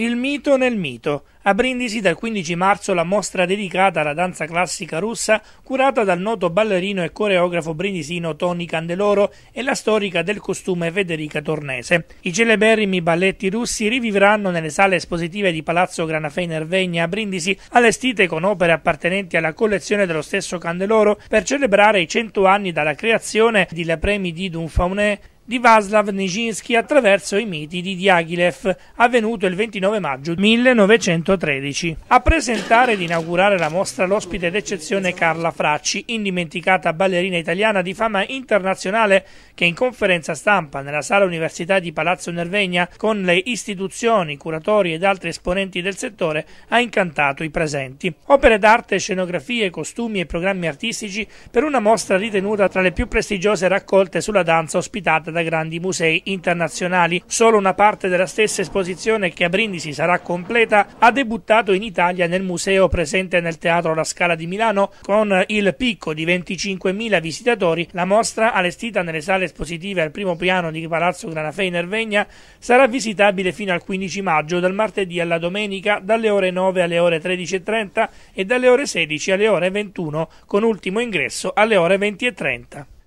Il mito nel mito. A Brindisi dal 15 marzo la mostra dedicata alla danza classica russa curata dal noto ballerino e coreografo brindisino Tony Candeloro e la storica del costume Federica Tornese. I celeberrimi balletti russi rivivranno nelle sale espositive di Palazzo Granafei Nervegna a Brindisi, allestite con opere appartenenti alla collezione dello stesso Candeloro per celebrare i cento anni dalla creazione di La Premi di Dunfaunet di Vaslav Nijinsky attraverso i miti di Diaghilev, avvenuto il 29 maggio 1913. A presentare ed inaugurare la mostra l'ospite d'eccezione Carla Fracci, indimenticata ballerina italiana di fama internazionale che in conferenza stampa nella sala università di Palazzo Nervegna con le istituzioni, curatori ed altri esponenti del settore ha incantato i presenti. Opere d'arte, scenografie, costumi e programmi artistici per una mostra ritenuta tra le più prestigiose raccolte sulla danza ospitata da da grandi musei internazionali. Solo una parte della stessa esposizione che a Brindisi sarà completa ha debuttato in Italia nel museo presente nel Teatro La Scala di Milano con il picco di 25.000 visitatori. La mostra, allestita nelle sale espositive al primo piano di Palazzo Granafè in Ervegna, sarà visitabile fino al 15 maggio, dal martedì alla domenica, dalle ore 9 alle ore 13.30 e dalle ore 16 alle ore 21, con ultimo ingresso alle ore 20.30.